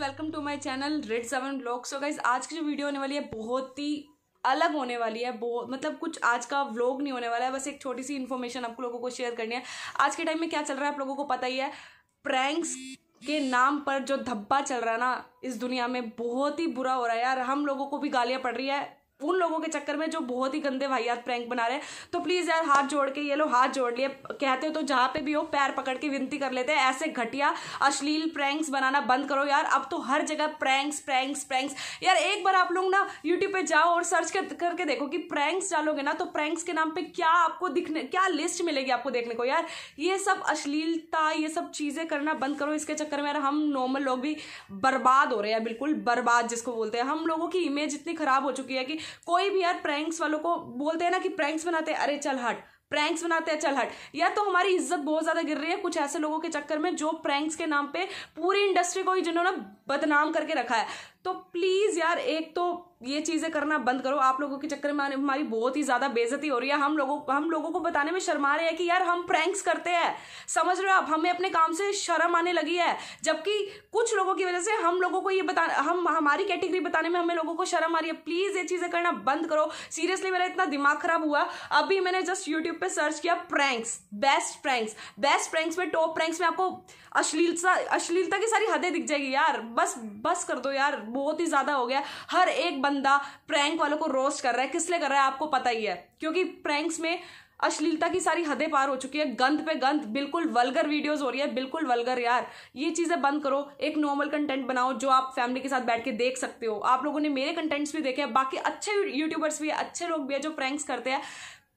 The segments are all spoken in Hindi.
welcome to my channel red seven blog so guys आज की जो वीडियो होने वाली है बहुत ही अलग होने वाली है बहुत मतलब कुछ आज का व्लॉग नहीं होने वाला है बस एक छोटी सी इन्फॉर्मेशन आप लोगों को शेयर करनी है आज के टाइम में क्या चल रहा है आप लोगों को पता ही है प्रैंक्स के नाम पर जो धब्बा चल रहा है ना इस दुनिया में बहुत ही बुरा हो रहा है यार हम लोगों को भी गालियाँ पड़ रही है उन लोगों के चक्कर में जो बहुत ही गंदे वाहियात प्रैंक बना रहे हैं तो प्लीज़ यार हाथ जोड़ के ये लो हाथ जोड़ लिए कहते हो तो जहाँ पे भी हो पैर पकड़ के विनती कर लेते हैं ऐसे घटिया अश्लील प्रैंक्स बनाना बंद करो यार अब तो हर जगह प्रैंक्स प्रैंक्स प्रैंक्स यार एक बार आप लोग ना यूट्यूब पे जाओ और सर्च कर, करके देखो कि प्रैंक्स डालोगे ना तो प्रैंक्स के नाम पर क्या आपको दिखने क्या लिस्ट मिलेगी आपको देखने को यार ये सब अश्लीलता ये सब चीज़ें करना बंद करो इसके चक्कर में यार हम नॉर्मल लोग भी बर्बाद हो रहे हैं बिल्कुल बर्बाद जिसको बोलते हैं हम लोगों की इमेज इतनी खराब हो चुकी है कि कोई भी यार प्रैंक्स वालों को बोलते हैं ना कि प्रैंक्स बनाते हैं अरे चल हट प्रैंक्स बनाते हैं चल हट या तो हमारी इज्जत बहुत ज्यादा गिर रही है कुछ ऐसे लोगों के चक्कर में जो प्रैंक्स के नाम पे पूरी इंडस्ट्री को ही जिन्होंने बदनाम करके रखा है तो प्लीज़ यार एक तो ये चीज़ें करना बंद करो आप लोगों के चक्कर में हमारी बहुत ही ज़्यादा बेजती हो रही है हम लोगों हम लोगों को बताने में शर्मा रहे हैं कि यार हम प्रैंक्स करते हैं समझ रहे हो आप हमें अपने काम से शर्म आने लगी है जबकि कुछ लोगों की वजह से हम लोगों को ये बता हम हमारी कैटेगरी बताने में हमें लोगों को शर्म आ रही है प्लीज़ ये चीज़ें करना बंद करो सीरियसली मेरा इतना दिमाग खराब हुआ अभी मैंने जस्ट यूट्यूब पर सर्च किया pranks best pranks best pranks में टॉप प्रैंक्स में आपको अश्लीलता अश्लीलता की सारी हदें दिख जाएगी यार बस बस कर दो यार बहुत ही ज़्यादा हो गया हर एक बंदा प्रैंक वालों को रोस्ट कर रहा है किस लिए कर रहा है आपको पता ही है क्योंकि प्रैंक्स में अश्लीलता की सारी हदें पार हो चुकी है गंद पे गंद बिल्कुल वलगर वीडियोस हो रही है बिल्कुल वलगर यार ये चीज़ें बंद करो एक नॉर्मल कंटेंट बनाओ जो आप फैमिली के साथ बैठ के देख सकते हो आप लोगों ने मेरे कंटेंट्स भी देखे हैं बाकी अच्छे यूट्यूबर्स भी है अच्छे लोग भी है जो प्रैंक्स करते हैं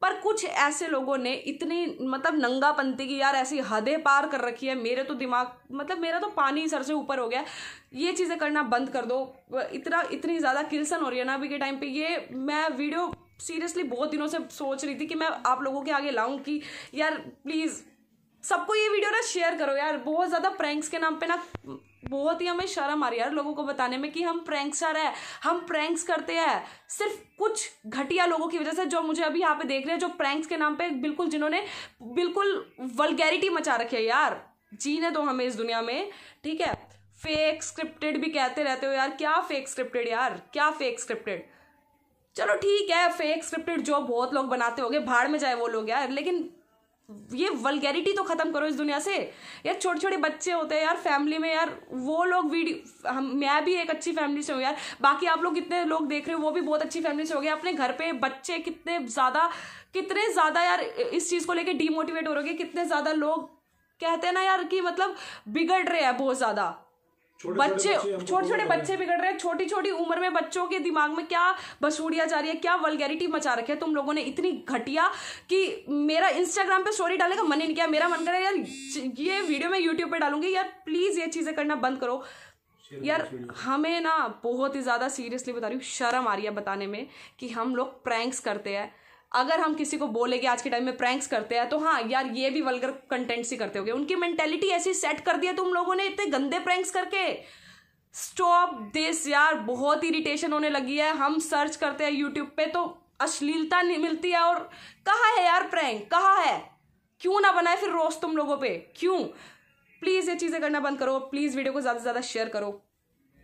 पर कुछ ऐसे लोगों ने इतनी मतलब नंगा पंथी की यार ऐसी हदें पार कर रखी है मेरे तो दिमाग मतलब मेरा तो पानी सर से ऊपर हो गया ये चीज़ें करना बंद कर दो इतना इतनी ज़्यादा किलसन हो रही है ना अभी के टाइम पे ये मैं वीडियो सीरियसली बहुत दिनों से सोच रही थी कि मैं आप लोगों के आगे लाऊं कि यार प्लीज़ सबको ये वीडियो ना शेयर करो यार बहुत ज़्यादा प्रैंक्स के नाम पे ना बहुत ही हमें शर्म आ रही है यार लोगों को बताने में कि हम रहे हैं हम प्रैंक्स करते हैं सिर्फ कुछ घटिया लोगों की वजह से जो मुझे अभी यहाँ पे देख रहे हैं जो प्रैंक्स के नाम पे बिल्कुल जिन्होंने बिल्कुल वलगैरिटी मचा रखी है यार जीने दो हमें इस दुनिया में ठीक है फेक स्क्रिप्टेड भी कहते रहते हो यार क्या फेक स्क्रिप्टेड यार क्या फेक स्क्रिप्टेड चलो ठीक है फेक स्क्रिप्टेड जो बहुत लोग बनाते होंगे भाड़ में जाए वो लोग यार लेकिन ये वलगैरिटी तो ख़त्म करो इस दुनिया से यार छोटे छोटे बच्चे होते हैं यार फैमिली में यार वो लोग वीडियो हम मैं भी एक अच्छी फैमिली से हूँ यार बाकी आप लोग कितने लोग देख रहे हो वो भी बहुत अच्छी फैमिली से हो गए अपने घर पे बच्चे कितने ज़्यादा कितने ज़्यादा यार इस चीज़ को लेके डीमोटिवेट हो रहे कितने ज़्यादा लोग कहते हैं ना यार कि मतलब बिगड़ रहे हैं बहुत ज़्यादा बच्चे छोटे छोटे बच्चे बिगड़ रहे हैं छोटी छोटी उम्र में बच्चों के दिमाग में क्या बसूड़िया जा रही है क्या वलगैरिटी मचा रखे तुम लोगों ने इतनी घटिया कि मेरा इंस्टाग्राम पे स्टोरी डालने का मन ही नहीं किया मेरा मन कर रहा है यार ये वीडियो मैं यूट्यूब पे डालूंगी यार प्लीज ये चीजें करना बंद करो यार हमें ना बहुत ही ज्यादा सीरियसली बता रही हूँ शर्म आ रही है बताने में कि हम लोग प्रैंक्स करते हैं अगर हम किसी को बोले कि आज के टाइम में प्रैंक्स करते हैं तो हाँ यार ये भी वलगर कंटेंट से करते हो उनकी मैंटेलिटी ऐसी सेट कर दी है तुम लोगों ने इतने गंदे प्रैंक्स करके स्टॉप दिस यार बहुत इरिटेशन होने लगी है हम सर्च करते हैं यूट्यूब पे तो अश्लीलता नहीं मिलती है और कहा है यार प्रैंक कहा है क्यों ना बनाए फिर रोस्ट तुम लोगों पे क्यों प्लीज़ ये चीज़ें करना बंद करो प्लीज़ वीडियो को ज़्यादा से ज़्यादा शेयर करो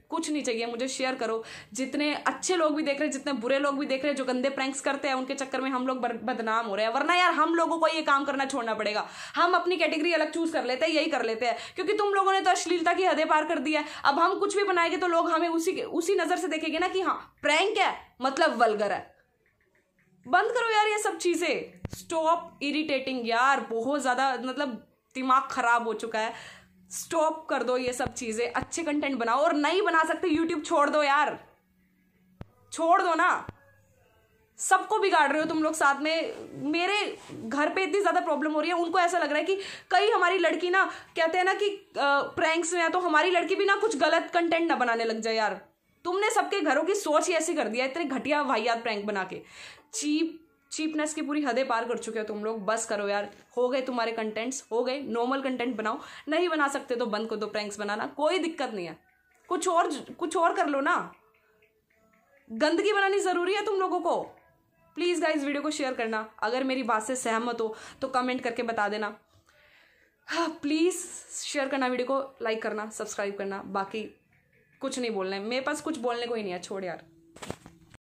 कुछ नहीं चाहिए मुझे शेयर करो जितने अच्छे लोग भी देख रहे हैं जितने बुरे लोग भी देख रहे हैं जो गंदे प्रैंक्स करते हैं उनके चक्कर में हम लोग बदनाम हो रहे हैं वरना यार हम लोगों को ये काम करना छोड़ना पड़ेगा हम अपनी कैटेगरी अलग चूज कर लेते हैं यही कर लेते हैं क्योंकि तुम लोगों ने तो अश्लीलता की हदें पार कर दी है अब हम कुछ भी बनाएंगे तो लोग हमें उसी उसी नज़र से देखेंगे ना कि हाँ प्रैंक है मतलब वलगर है बंद करो यार ये सब चीज़ें स्टॉप इरिटेटिंग यार बहुत ज़्यादा मतलब दिमाग खराब हो चुका है स्टॉप कर दो ये सब चीज़ें अच्छे कंटेंट बनाओ और नहीं बना सकते यूट्यूब छोड़ दो यार छोड़ दो ना सबको बिगाड़ रहे हो तुम लोग साथ में मेरे घर पे इतनी ज़्यादा प्रॉब्लम हो रही है उनको ऐसा लग रहा है कि कई हमारी लड़की ना कहते हैं ना कि प्रैंक्स में है तो हमारी लड़की भी ना कुछ गलत कंटेंट ना बनाने लग जाए यार तुमने सबके घरों की सोच ही ऐसी कर दिया इतने घटिया वाहियात प्रैंक बना के चीप चीपनेस की पूरी हदें पार कर चुके हो तुम लोग बस करो यार हो गए तुम्हारे कंटेंट्स हो गए नॉर्मल कंटेंट बनाओ नहीं बना सकते तो बंद कर दो प्रैंक्स बनाना कोई दिक्कत नहीं है कुछ और कुछ और कर लो ना गंदगी बनानी ज़रूरी है तुम लोगों को प्लीज़ गाइज वीडियो को शेयर करना अगर मेरी बात से सहमत हो तो कमेंट करके बता देना हाँ प्लीज़ शेयर करना वीडियो को लाइक करना सब्सक्राइब करना बाकी कुछ नहीं बोलना है मेरे पास कुछ बोलने को ही नहीं है छोड़ यार